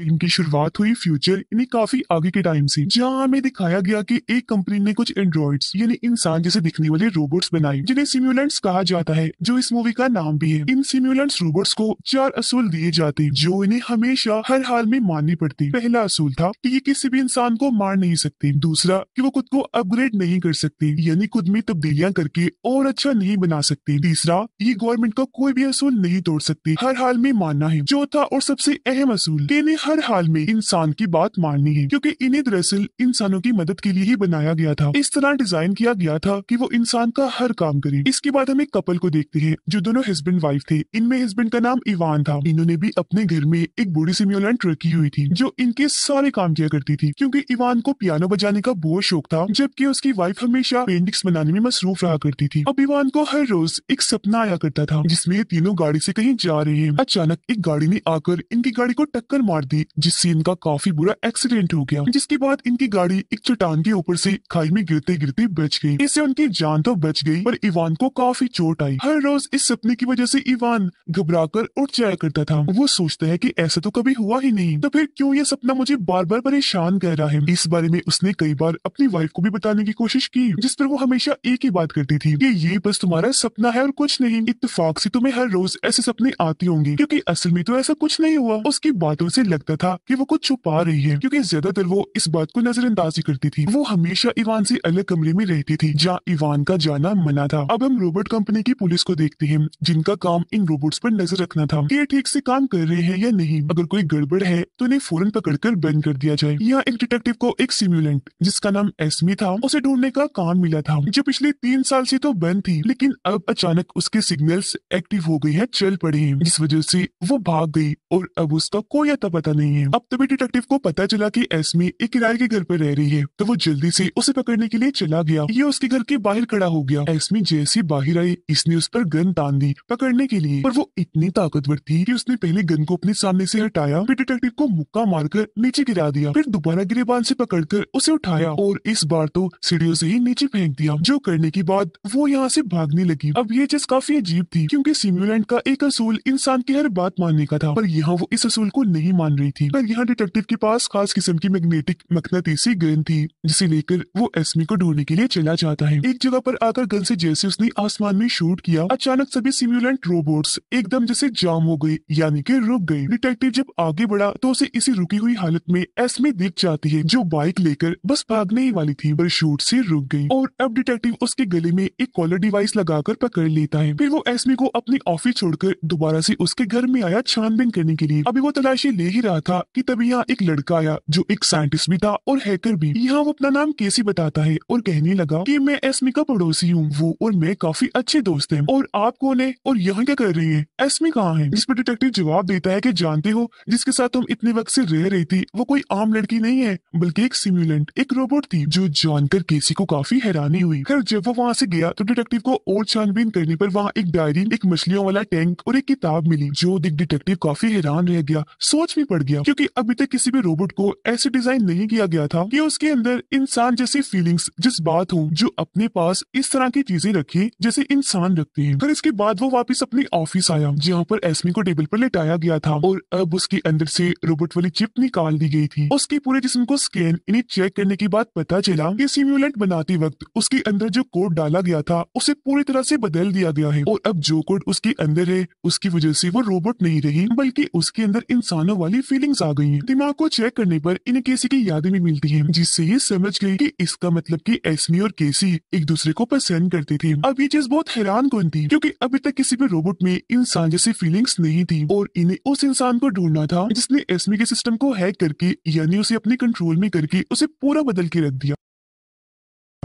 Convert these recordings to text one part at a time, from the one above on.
इनकी शुरुआत हुई फ्यूचर यानी काफी आगे के टाइम से जहाँ हमें दिखाया गया कि एक कंपनी ने कुछ एंड्रॉइड्स यानी इंसान जैसे दिखने वाले रोबोट्स बनाए जिन्हें सिम्यूलेंट्स कहा जाता है जो इस मूवी का नाम भी है इन सिम्यूलेंट्स रोबोट्स को चार असूल दिए जाते जो इन्हें हमेशा हर हाल में माननी पड़ती पहला असूल था की ये किसी भी इंसान को मार नहीं सकते दूसरा की वो खुद को अपग्रेड नहीं कर सकते यानी खुद में तब्दीलियाँ करके और अच्छा नहीं बना सकते तीसरा ये गवर्नमेंट का कोई भी असूल नहीं तोड़ सकते हर हाल में मानना है चौथा और सबसे अहम असूल इन्हें हर हाल में इंसान की बात माननी है क्योंकि इन्हें दरअसल इंसानों की मदद के लिए ही बनाया गया था इस तरह डिजाइन किया गया था कि वो इंसान का हर काम करे इसके बाद हम एक कपल को देखते हैं जो दोनों हस्बैंड वाइफ थे इनमें हस्बैंड का नाम इवान था इन्होंने भी अपने घर में एक बूढ़ी सी म्यूलेंट रखी हुई थी जो इनके सारे काम किया करती थी क्योंकि इवान को पियानो बजाने का बहुत शौक था जबकि उसकी वाइफ हमेशा पेंटिंग्स बनाने में मसरूफ रहा करती थी अब इवान को हर रोज एक सपना आया करता था जिसमे तीनों गाड़ी से कहीं जा रहे हैं अचानक एक गाड़ी ने आकर इनकी गाड़ी को टक्कर मार दी थी जिससे इनका काफी बुरा एक्सीडेंट हो गया जिसके बाद इनकी गाड़ी एक चट्टान के ऊपर से खाई में गिरते गिरते बच गई इससे उनकी जान तो बच गई पर इवान को काफी चोट आई हर रोज इस सपने की वजह से इवान घबरा कर उठ जाया करता था वो सोचता है की ऐसा तो कभी हुआ ही नहीं तो फिर क्यूँ ये सपना मुझे बार बार परेशान कर रहा है इस बारे में उसने कई बार अपनी वाइफ को भी बताने की कोशिश की जिस पर वो हमेशा एक ही बात करती थी की ये बस तुम्हारा सपना है और कुछ नहीं इतफाक से तुम्हें हर रोज ऐसे सपने आते होंगे क्योंकि असल में तो ऐसा कुछ नहीं हुआ उसकी बातों से लग लगता था कि वो कुछ छुपा रही है क्योंकि ज्यादातर वो इस बात को नजरअंदाजी करती थी वो हमेशा इवान से अलग कमरे में रहती थी जहाँ इवान का जाना मना था अब हम रोबोट कंपनी की पुलिस को देखते हैं जिनका काम इन रोबोट पर नजर रखना था ये ठीक से काम कर रहे हैं या नहीं अगर कोई गड़बड़ है तो इन्हें फौरन पकड़कर बंद कर दिया जाए यहाँ एक डिटेक्टिव को एक सिम्यूलेंट जिसका नाम एसमी था उसे ढूंढने का काम मिला था जो पिछले तीन साल से तो बंद थी लेकिन अब अचानक उसके सिग्नल्स एक्टिव हो गई है चल पड़े हैं जिस वजह से वो भाग गई और अब उसका कोई अता पता पता नहीं है अब तभी तो डिटेक्टिव को पता चला कि एसमी एक किराए के घर पर रह रही है तो वो जल्दी से उसे पकड़ने के लिए चला गया ये उसके घर के बाहर खड़ा हो गया एसमी जैसी बाहर आई इसने उस पर गन तान दी पकड़ने के लिए पर वो इतनी ताकतवर थी कि उसने पहले गन को अपने सामने से हटाया फिर डिटेक्टिव को मुक्का मारकर नीचे गिरा दिया फिर दोबारा गिरेबान से पकड़कर उसे उठाया और इस बार तो सीढ़ियों से ही नीचे फेंक दिया जो करने के बाद वो यहाँ से भागने लगी अब ये चीज काफी अजीब थी क्योंकि सिम्यूलैंड का एक असूल इंसान की हर बात मानने का था पर यहाँ वो इस असूल को नहीं मान रही थी पर यहाँ डिटेक्टिव के पास खास किस्म की मैग्नेटिक मकनतीसी गन थी जिसे लेकर वो एसमी को ढूंढने के लिए चला जाता है एक जगह पर आकर गन से जैसे उसने आसमान में शूट किया अचानक सभी सिम्यूलेंट रोबोट्स एकदम जैसे जाम हो गए यानी कि रुक गए डिटेक्टिव जब आगे बढ़ा तो उसे इसी रुकी हुई हालत में एसमी दिख जाती है जो बाइक लेकर बस भागने ही वाली थी पर शूट से रुक गई और अब डिटेक्टिव उसके गले में एक कॉलर डिवाइस लगाकर पकड़ लेता है फिर वो एसमी को अपनी ऑफिस छोड़कर दोबारा से उसके घर में आया छानबीन करने के लिए अभी वो तलाशी ले ही रहा था कि तभी यहाँ एक लड़का आया जो एक साइंटिस्ट भी था और हैकर भी यहाँ वो अपना नाम केसी बताता है और कहने लगा कि मैं एसमी का पड़ोसी हूँ वो और मैं काफी अच्छे दोस्त हैं और आप कौन है और यहाँ क्या कर रही है एसमी कहाँ है जिस पर डिटेक्टिव जवाब देता है की जानते हो जिसके साथ तुम इतने वक्त ऐसी रह रही थी वो कोई आम लड़की नहीं है बल्कि एक सिम्यूलेंट एक रोबोट थी जो जानकर केसी को काफी हैरानी हुई खैर जब वो वहाँ ऐसी गया तो डिटेक्टिव को और छानबीन करने पर वहाँ एक डायरी एक मछलियों वाला टैंक और एक किताब मिली जो दिख डिटेक्टिव काफी हैरान रह गया सोच भी पड़ गया क्योंकि अभी तक किसी भी रोबोट को ऐसे डिजाइन नहीं किया गया था कि उसके अंदर इंसान जैसी फीलिंग्स जिस बात हो जो अपने पास इस तरह की चीजें रखी जैसे इंसान रखते हैं फिर इसके बाद वो वापस अपनी ऑफिस आया जहाँ पर एसमी को टेबल पर लेटाया गया था और अब उसके अंदर से रोबोट वाली चिप निकाल दी गई थी उसके पूरे जिसम को स्कैन इन्हें चेक करने के बाद पता चला की सिम्यूलेंट बनाते वक्त उसके अंदर जो कोड डाला गया था उसे पूरी तरह से बदल दिया गया है और अब जो कोड उसके अंदर है उसकी वजह से वो रोबोट नहीं रही बल्कि उसके अंदर इंसानों वाली फीलिंग्स आ गई दिमाग को चेक करने पर इन्हें केसी की यादें भी मिलती हैं जिससे ये समझ गई कि इसका मतलब कि एसमी और केसी एक दूसरे को पसंद करते थे अब ये चीज बहुत हैरान कौन थी क्योंकि अभी तक किसी भी रोबोट में इंसान जैसी फीलिंग्स नहीं थी और इन्हें उस इंसान को ढूंढना था जिसने एसमी के सिस्टम को हैक करके यानी उसे अपने कंट्रोल में करके उसे पूरा बदल के रख दिया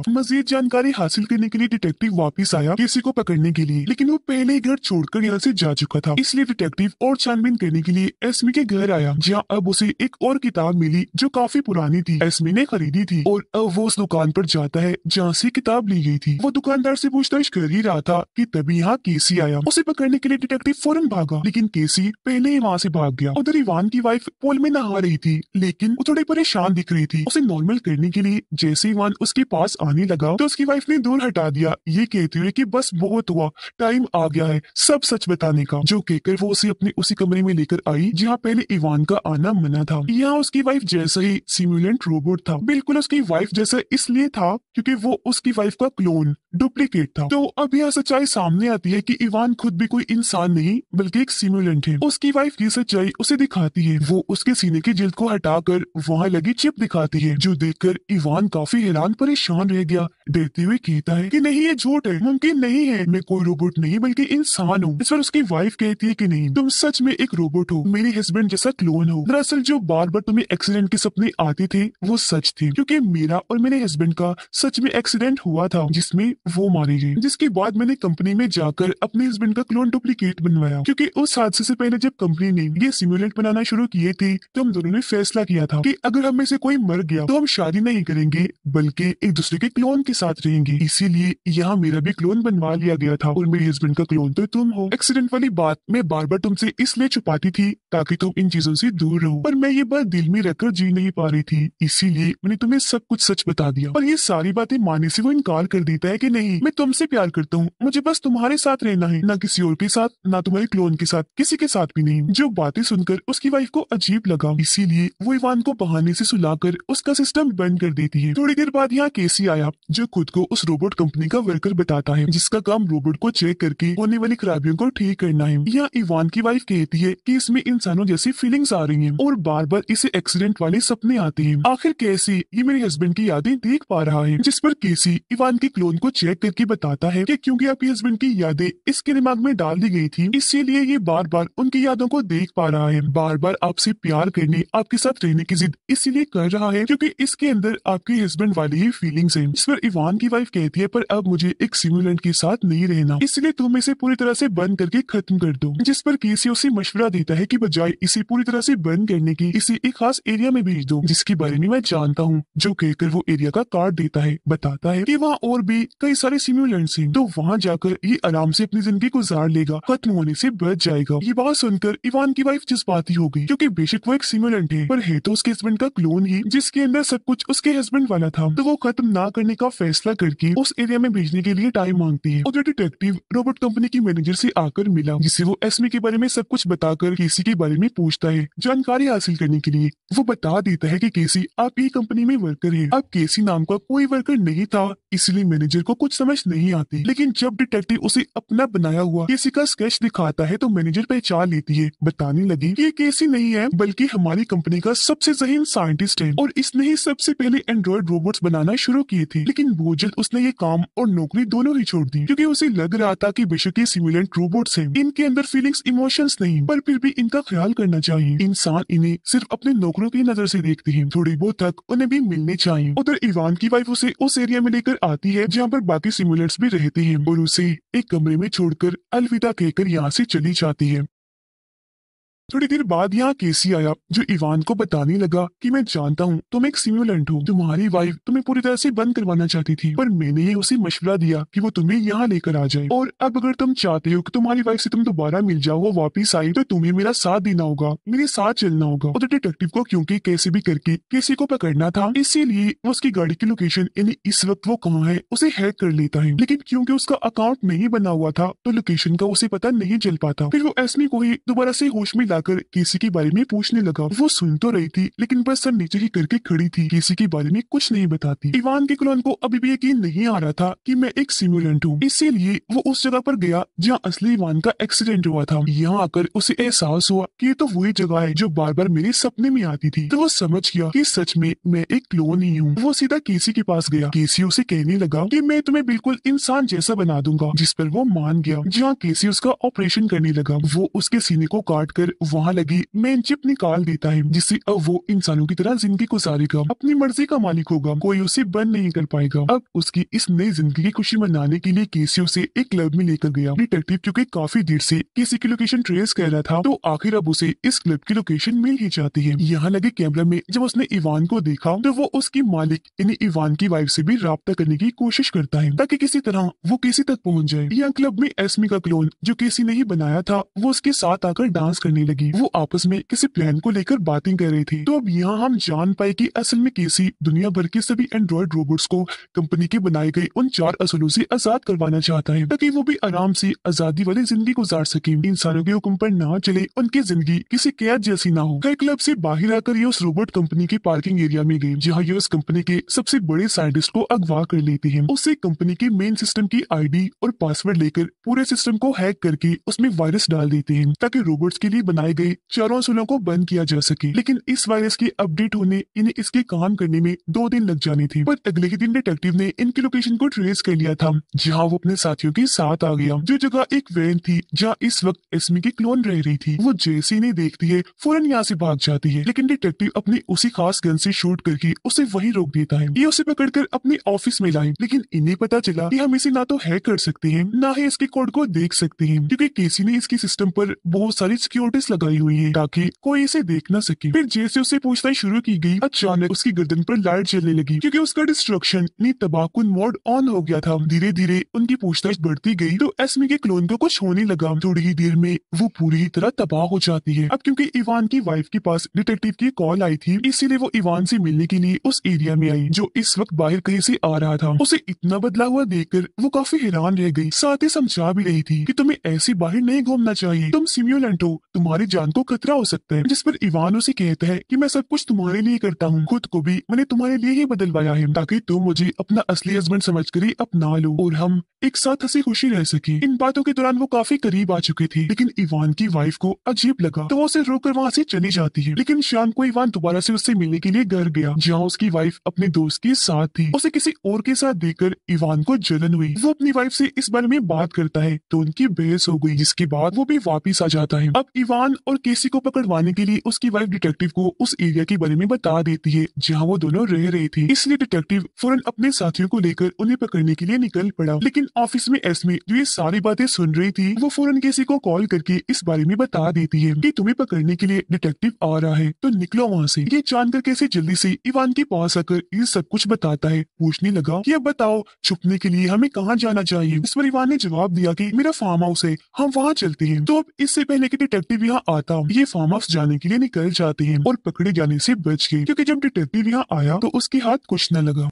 मजीद जानकारी हासिल करने के लिए डिटेक्टिव वापस आया केसी को पकड़ने के लिए लेकिन वो पहले ही घर छोड़कर यहाँ से जा चुका था इसलिए डिटेक्टिव और छानबीन करने के लिए एसमी के घर आया जहाँ अब उसे एक और किताब मिली जो काफी पुरानी थी एसमी ने खरीदी थी और अब वो उस दुकान पर जाता है जहाँ से किताब ली गई थी वो दुकानदार से पूछताछ कर ही रहा था की तभी यहाँ केसी आया उसे पकड़ने के लिए डिटेक्टिव फौरन भागा लेकिन केसी पहले ही वहाँ से भाग गया उधर इवान की वाइफ पोल में नहा रही थी लेकिन वो थोड़ी परेशान दिख रही थी उसे नॉर्मल करने के लिए जैसे इवान उसके पास पानी लगा तो उसकी वाइफ ने दूर हटा दिया ये कहते हुए कि बस बहुत हुआ टाइम आ गया है सब सच बताने का जो कहकर वो उसे अपने उसी कमरे में लेकर आई जहाँ पहले इवान का आना मना था यहाँ उसकी वाइफ जैसा ही सिमुलेंट रोबोट था बिल्कुल उसकी वाइफ जैसा इसलिए था क्योंकि वो उसकी वाइफ का क्लोन डुप्लीकेट था तो अब यह सच्चाई सामने आती है कि इवान खुद भी कोई इंसान नहीं बल्कि एक सिमुलेंट है उसकी वाइफ की सच्चाई उसे दिखाती है वो उसके सीने की जिल्द को हटाकर वहाँ लगी चिप दिखाती है जो देखकर इवान काफी हैरान परेशान रह गया डरते हुए कहता है कि नहीं ये झूठ है मुमकिन नहीं है मैं कोई रोबोट नहीं बल्कि इंसान हूँ इस पर उसकी वाइफ कहती है कि नहीं तुम सच में एक रोबोट हो मेरे हस्बैंड जैसा क्लोन हो दरअसल जो बार बार तुम्हें एक्सीडेंट के सपने आते थे वो सच थे क्योंकि मेरा और मेरे हस्बैंड का सच में एक्सीडेंट हुआ था जिसमें वो मारी गई जिसके बाद मैंने कंपनी में जाकर अपने हस्बैंड का क्लोन डुप्लीकेट बनवाया क्योंकि उस हादसे से पहले जब कंपनी ने ये सिमुलेट बनाना शुरू किए थे तो हम दोनों ने फैसला किया था कि अगर हम में से कोई मर गया तो हम शादी नहीं करेंगे बल्कि एक दूसरे के क्लोन के साथ रहेंगे इसीलिए यहाँ मेरा भी क्लोन बनवा लिया गया था और मेरे हस्बैंड का क्लोन तो तुम हो एक्सीडेंट वाली बात मैं बार बार तुमसे इसलिए छुपाती थी ताकि तुम इन चीजों से दूर रहो पर मैं ये बात दिल में रखकर जी नहीं पा रही थी इसीलिए मैंने तुम्हें सब कुछ सच बता दिया पर ये सारी बातें माने से वो इनकार कर देता है की नहीं मैं तुमसे प्यार करता हूँ मुझे बस तुम्हारे साथ रहना है ना किसी और के साथ ना तुम्हारे क्लोन के साथ किसी के साथ भी नहीं जो बातें सुनकर उसकी वाइफ को अजीब लगा इसीलिए वो इवान को बहाने ऐसी सुना उसका सिस्टम बंद कर देती है थोड़ी देर बाद यहाँ केसी आया जो खुद को उस रोबोट कंपनी का वर्कर बताता है जिसका काम रोबोट को चेक करके होने वाली खराबियों को ठीक करना है यहाँ इवान की वाइफ कहती है की इसमें इंसानों जैसी फीलिंग्स आ रही है और बार बार इसे एक्सीडेंट वाले सपने आते हैं आखिर केसी ये मेरे हस्बैंड की यादें देख पा रहा है जिस पर केसी इवान के क्लोन को चेक शेयर करके बताता है कि क्योंकि आपकी हस्बैंड की यादें इसके दिमाग में डाल दी गई थी इसीलिए ये बार बार उनकी यादों को देख पा रहा है बार बार आपसे प्यार करने आपके साथ रहने की जिद इसीलिए कर रहा है क्योंकि इसके अंदर आपके हस्बैंड वाली ही फीलिंग है इस पर इवान की वाइफ कहती है पर अब मुझे एक सिमुलेंट के साथ नहीं रहना इसलिए तुम इसे पूरी तरह से बंद करके खत्म कर दो जिस पर केसी उसे मशवरा देता है की बजाय इसे पूरी तरह से बंद करने की इसे एक खास एरिया में भेज दो जिसके बारे में मैं जानता हूँ जो कहकर वो एरिया का कार्ड देता है बताता है की वहाँ और भी कई इतने सारे सिमुलेंट है तो वहाँ जाकर ये आराम से अपनी जिंदगी गुजार लेगा खत्म होने से बच जाएगा ये बात सुनकर इवान की वाइफ जज्बाती हो गई क्योंकि बेशक वो एक सिमुलेंट है पर है तो उसके हस्बैंड का क्लोन ही जिसके अंदर सब कुछ उसके हस्बैंड वाला था तो वो खत्म ना करने का फैसला करके उस एरिया में भेजने के लिए टाइम मांगती है उधर डिटेक्टिव रोबोट कंपनी की मैनेजर ऐसी आकर मिला जिसे वो एसमी के बारे में सब कुछ बताकर केसी के बारे में पूछता है जानकारी हासिल करने के लिए वो बता देता है की केसी आप ये कंपनी में वर्कर है अब केसी नाम का कोई वर्कर नहीं था इसलिए मैनेजर को कुछ समझ नहीं आती लेकिन जब डिटेक्टिव उसे अपना बनाया हुआ केसी का स्केच दिखाता है तो मैनेजर पहचान लेती है बताने लगी ये केसी नहीं है बल्कि हमारी कंपनी का सबसे जहीन साइंटिस्ट है और इसने ही सबसे पहले एंड्रॉइड रोबोट बनाना शुरू किए थे लेकिन बहुत जल्द उसने ये काम और नौकरी दोनों ही छोड़ दी क्यूँकी उसे लग रहा था की विश्व के रोबोट है इनके अंदर फीलिंग्स इमोशन नहीं पर फिर भी इनका ख्याल करना चाहिए इंसान इन्हें सिर्फ अपने नौकरों की नजर ऐसी देखते हैं थोड़ी बहुत तक उन्हें भी मिलने चाहिए उधर इवान की वाइफ उसे उस एरिया में लेकर आती है जहाँ पर बाकी सिमुलेंट्स भी रहते हैं और उसे एक कमरे में छोड़कर अलविदा कहकर यहाँ से चली जाती है थोड़ी देर बाद यहाँ केसी आया जो इवान को बताने लगा कि मैं जानता हूँ तुम तो एक सिम्यूलेंट हो तुम्हारी वाइफ तुम्हें पूरी तरह से बंद करवाना चाहती थी पर मैंने ही उसे मशवरा दिया कि वो तुम्हें यहाँ लेकर आ जाए और अब अगर तुम चाहते हो कि तुम्हारी वाइफ से तुम दोबारा मिल जाओ वो वापिस आई तो तुम्हें मेरा साथ देना होगा मेरे साथ चलना होगा और डिटेक्टिव को क्यूँकी कैसे भी करके केसी को पकड़ना था इसीलिए उसकी गाड़ी की लोकेशन यानी इस वक्त वो कहाँ है उसे हैक कर लेता है लेकिन क्यूँकी उसका अकाउंट नहीं बना हुआ था तो लोकेशन का उसे पता नहीं चल पाता फिर वो एसमी को ही दोबारा से होश में लाकर केसी के बारे में पूछने लगा वो सुन तो रही थी लेकिन बस सर नीचे ही करके खड़ी थी केसी के बारे में कुछ नहीं बताती इवान के क्लोन को अभी भी यकीन नहीं आ रहा था कि मैं एक सिमुलेंट हूँ इसीलिए वो उस जगह पर गया जहाँ असली इवान का एक्सीडेंट हुआ था यहाँ आकर उसे एहसास हुआ की तो वही जगह है जो बार बार मेरे सपने में आती थी तो वो समझ गया की सच में मैं एक क्लोन ही हूँ वो सीधा केसी के पास गया केसी उसे कहने लगा की मैं तुम्हें बिल्कुल इंसान जैसा बना दूंगा जिस पर वो मान गया जहाँ केसी उसका ऑपरेशन करने लगा वो उसके सीने को काट कर वहाँ लगी चिप निकाल देता है जिससे अब वो इंसानों की तरह जिंदगी गुजारेगा अपनी मर्जी का मालिक होगा कोई उसे बंद नहीं कर पाएगा अब उसकी इस नई जिंदगी की खुशी मनाने के लिए केसी उसे एक क्लब में लेकर गया डिटेक्टिव क्योंकि काफी देर से किसी की लोकेशन ट्रेस कर रहा था तो आखिर अब उसे इस क्लब की लोकेशन मिल ही जाती है यहाँ लगे कैमरा में जब उसने इवान को देखा तो वो उसकी मालिक यानी इवान की वाइफ से भी रबता करने की कोशिश करता है ताकि किसी तरह वो केसी तक पहुँच जाए यहाँ क्लब में एसमी का क्लोन जो केसी ने ही बनाया था वो उसके साथ आकर डांस करने लगे लगी वो आपस में किसी प्लान को लेकर बातें कर रही थी तो अब यहाँ हम जान पाए की असल में केसी दुनिया भर के सभी एंड्रॉयड रोबोट्स को कंपनी के बनाए गए उन चार असलों से आजाद करवाना चाहता है ताकि वो भी आराम से आजादी वाली जिंदगी गुजार सके इंसानों के हुक्म पर ना चले उनकी जिंदगी किसी कैद जैसी ना हो क्लब से बाहर आकर ये उस रोबोट कंपनी के पार्किंग एरिया में गई जहाँ ये उस कंपनी के सबसे बड़े साइंटिस्ट को अगवा कर लेते हैं उससे कंपनी के मेन सिस्टम की आईडी और पासवर्ड लेकर पूरे सिस्टम को हैक करके उसमें वायरस डाल देते हैं ताकि रोबोट्स के लिए बनाए बनाए गए चारों को बंद किया जा सके लेकिन इस वायरस की अपडेट होने इन्हें इसके काम करने में दो दिन लग जाने थे पर अगले ही दिन डिटेक्टिव ने इनकी लोकेशन को ट्रेस कर लिया था जहाँ वो अपने साथियों के साथ आ गया जो जगह एक वैन थी जहाँ इस वक्त एसमी की क्लोन रह रही थी वो जैसी इन्हें देखती है फौरन यहाँ ऐसी भाग जाती है लेकिन डिटेक्टिव अपनी उसी खास गन ऐसी शूट करके उसे वही रोक देता है ये उसे कर अपने ऑफिस में लाए लेकिन इन्हें पता चला की हम इसे ना तो हैक कर सकते हैं ना ही इसके कोड को देख सकते हैं क्यूँकी केसी ने इसके सिस्टम आरोप बहुत सारी सिक्योरिटीज लगाई हुई है ताकि कोई इसे देख न सके फिर जैसे उसे पूछताछ शुरू की गई अचानक उसकी गर्दन पर लाइट जलने लगी क्योंकि उसका डिस्ट्रक्शन तबाकुन मोड ऑन हो गया था धीरे धीरे उनकी पूछताछ बढ़ती गई तो एसमी के क्लोन को कुछ होने लगा थोड़ी ही देर में वो पूरी तरह तबाह हो जाती है अब क्योंकि इवान की वाइफ के पास डिटेक्टिव की कॉल आई थी इसीलिए वो इवान से मिलने के लिए उस एरिया में आई जो इस वक्त बाहर कहीं से आ रहा था उसे इतना बदला हुआ देखकर वो काफी हैरान रह गई साथ ही समझा भी रही थी कि तुम्हें ऐसे बाहर नहीं घूमना चाहिए तुम सिम्यूलेंट हो तुम्हारे तुम्हारी जान को तो खतरा हो सकता है जिस पर इवान उसे कहता है कि मैं सब कुछ तुम्हारे लिए करता हूँ खुद को भी मैंने तुम्हारे लिए ही बदलवाया है ताकि तुम मुझे अपना असली हस्बैंड समझ कर ही अपना लो और हम एक साथ हंसी खुशी रह सके इन बातों के दौरान वो काफी करीब आ चुकी थी लेकिन इवान की वाइफ को अजीब लगा तो वो उसे रोक कर वहाँ से चली जाती है लेकिन शाम को इवान दोबारा से उससे मिलने के लिए घर गया जहाँ उसकी वाइफ अपने दोस्त के साथ थी उसे किसी और के साथ देखकर इवान को जलन हुई वो अपनी वाइफ से इस बारे में बात करता है तो उनकी बहस हो गई जिसके बाद वो भी वापिस आ जाता है अब इवान पाल और केसी को पकड़वाने के लिए उसकी वाइफ डिटेक्टिव को उस एरिया के बारे में बता देती है जहाँ वो दोनों रह रहे थे इसलिए डिटेक्टिव फौरन अपने साथियों को लेकर उन्हें पकड़ने के लिए निकल पड़ा लेकिन ऑफिस में एसमे जो ये सारी बातें सुन रही थी वो फौरन केसी को कॉल करके इस बारे में बता देती है की तुम्हें पकड़ने के लिए डिटेक्टिव आ रहा है तो निकलो वहाँ ऐसी ये जानकर कैसे जल्दी ऐसी इवान के पास आकर ये सब कुछ बताता है पूछने लगा की अब बताओ छुपने के लिए हमें कहाँ जाना चाहिए इस पर इवान ने जवाब दिया की मेरा फार्म हाउस है हम वहाँ चलते हैं तो अब इससे पहले की डिटेक्टिव यहाँ यहाँ आता हूँ ये फार्म हाउस जाने के लिए निकल जाते हैं और पकड़े जाने से बच गए क्योंकि जब डिटेक्टिव यहाँ आया तो उसके हाथ कुछ न लगा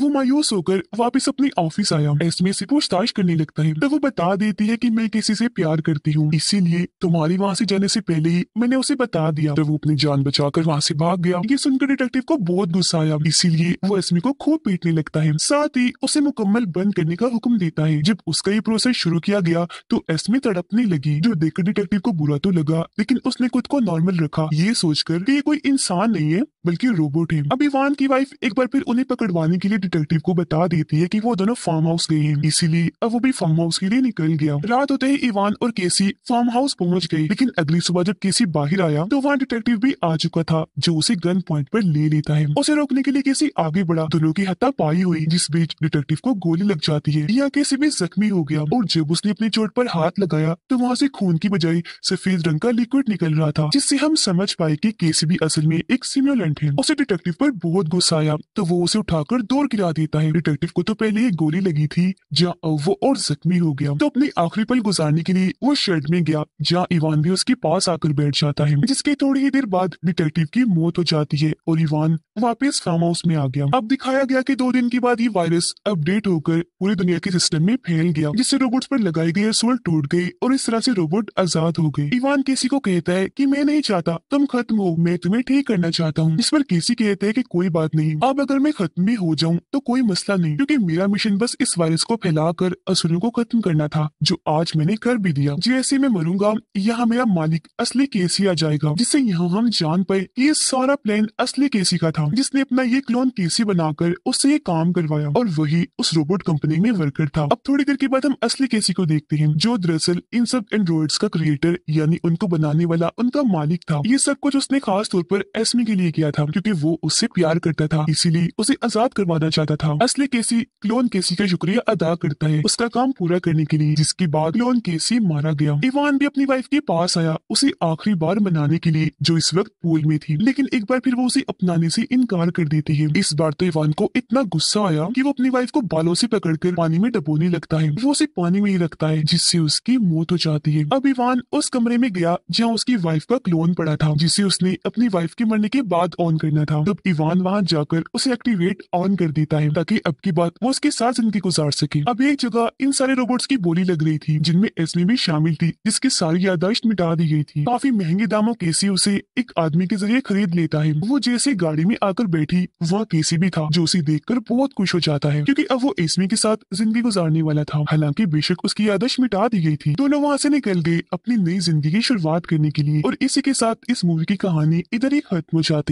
वो मायूस होकर वापस अपने ऑफिस आया एसमी से पूछताछ करने लगता है तब तो वो बता देती है कि मैं किसी से प्यार करती हूँ इसीलिए तुम्हारी वहाँ से जाने से पहले ही मैंने उसे बता दिया तो वो अपनी जान बचाकर वहाँ से भाग गया ये सुनकर डिटेक्टिव को बहुत गुस्सा आया इसीलिए वो एसमी को खूब पीटने लगता है साथ ही उसे मुकम्मल बंद करने का हुक्म देता है जब उसका ये प्रोसेस शुरू किया गया तो एसमी तड़पने लगी जो देखकर डिटेक्टिव को बुरा तो लगा लेकिन उसने खुद को नॉर्मल रखा ये सोचकर की कोई इंसान नहीं है बल्कि रोबोट है अब इवान की वाइफ एक बार फिर उन्हें पकड़वाने के लिए डिटेक्टिव को बता देती है कि वो दोनों फार्म हाउस गए हैं इसीलिए अब वो भी फार्म हाउस के लिए निकल गया रात होते ही इवान और केसी फार्म हाउस पहुंच गए लेकिन अगली सुबह जब केसी बाहर आया तो वहाँ डिटेक्टिव भी आ चुका था जो उसे गन पॉइंट पर ले लेता है उसे रोकने के लिए केसी आगे बढ़ा दोनों की हत्या पाई हुई जिस बीच डिटेक्टिव को गोली लग जाती है या केसी भी जख्मी हो गया और जब उसने अपनी चोट पर हाथ लगाया तो वहाँ से खून की बजाय सफेद रंग का लिक्विड निकल रहा था जिससे हम समझ पाए की केसी भी असल में एक सिम्यूलेंट बैंकिंग उसे डिटेक्टिव पर बहुत गुस्सा आया तो वो उसे उठाकर दौड़ गिरा देता है डिटेक्टिव को तो पहले ही गोली लगी थी जहाँ वो और जख्मी हो गया तो अपने आखिरी पल गुजारने के लिए वो शेड में गया जहाँ इवान भी उसके पास आकर बैठ जाता है जिसके थोड़ी ही देर बाद डिटेक्टिव की मौत हो जाती है और इवान वापिस फार्म हाउस में आ गया अब दिखाया गया की दो दिन के बाद ये वायरस अपडेट होकर पूरी दुनिया के सिस्टम में फैल गया जिससे रोबोट आरोप लगाई गई सोल टूट गयी और इस तरह ऐसी रोबोट आजाद हो गयी इवान किसी को कहता है की मैं नहीं चाहता तुम खत्म हो मैं तुम्हें ठीक करना चाहता हूँ इस पर केसी कहते हैं कि कोई बात नहीं अब अगर मैं खत्म भी हो जाऊँ तो कोई मसला नहीं क्योंकि मेरा मिशन बस इस वायरस को फैलाकर असुरों को खत्म करना था जो आज मैंने कर भी दिया जैसे मैं मरूंगा यहाँ मेरा मालिक असली केसी आ जाएगा जिससे यहाँ हम जान पाए ये सारा प्लान असली केसी का था जिसने अपना ये क्लोन केसी बनाकर उससे ये काम करवाया और वही उस रोबोट कंपनी में वर्कर था अब थोड़ी देर के बाद हम असली केसी को देखते हैं जो दरअसल इन सब एंड्रॉइड्स का क्रिएटर यानी उनको बनाने वाला उनका मालिक था ये सब कुछ उसने खास तौर पर एसमी e के लिए किया था क्योंकि वो उससे प्यार करता था इसीलिए उसे आजाद करवाना चाहता था असली केसी क्लोन केसी का शुक्रिया अदा करता है उसका काम पूरा करने के लिए जिसके बाद क्लोन केसी मारा गया इवान भी अपनी वाइफ के पास आया उसे आखिरी बार मनाने के लिए जो इस वक्त पूल में थी लेकिन एक बार फिर वो उसे अपनाने से इनकार कर देती है इस बार तो इवान को इतना गुस्सा आया कि वो अपनी वाइफ को बालों से पकड़कर पानी में डबोने लगता है वो उसे पानी में ही रखता है जिससे उसकी मौत हो जाती है अब इवान उस कमरे में गया जहाँ उसकी वाइफ का क्लोन पड़ा था जिसे उसने अपनी वाइफ के मरने के बाद ऑन करना था तब इवान वहाँ जाकर उसे एक्टिवेट ऑन कर देता है ताकि अब की बात वो उसके साथ जिंदगी गुजार सके अब एक जगह इन सारे रोबोट्स की बोली लग रही थी जिनमें एसमी भी शामिल थी जिसकी सारी यादाश्त मिटा दी गई थी काफी महंगे दामों केसी उसे एक आदमी के जरिए खरीद लेता है वो जैसे गाड़ी में आकर बैठी वह केसी भी था जो उसे कर बहुत खुश हो जाता है क्यूँकी अब वो एसमी के साथ जिंदगी गुजारने वाला था हालांकि बेशक उसकी यादाश्त मिटा दी गई थी दोनों वहाँ से निकल गए अपनी नई जिंदगी की शुरुआत करने के लिए और इसी के साथ इस मूवी की कहानी इधर ही खत्म हो जाती है